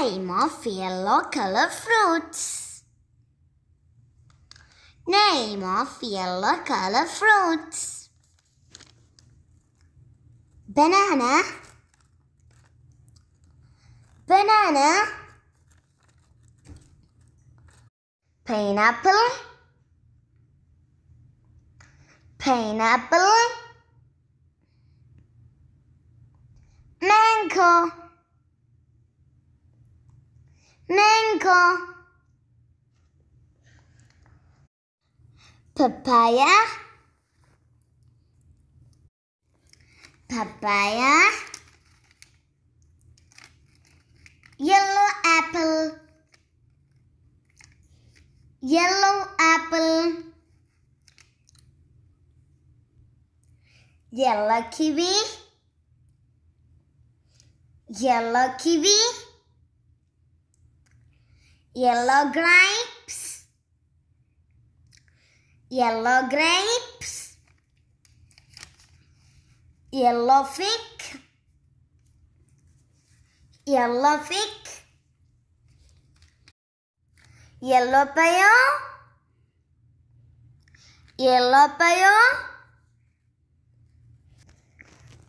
name of yellow color fruits. Name of yellow color fruits. Banana. Banana. Pineapple. Pineapple. Mango mango, papaya, papaya, yellow apple, yellow apple, yellow kiwi, yellow kiwi, yellow grapes, yellow grapes, yellow fig, yellow fig, yellow pear, yellow pear,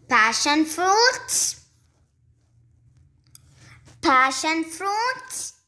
passion fruits, passion fruits,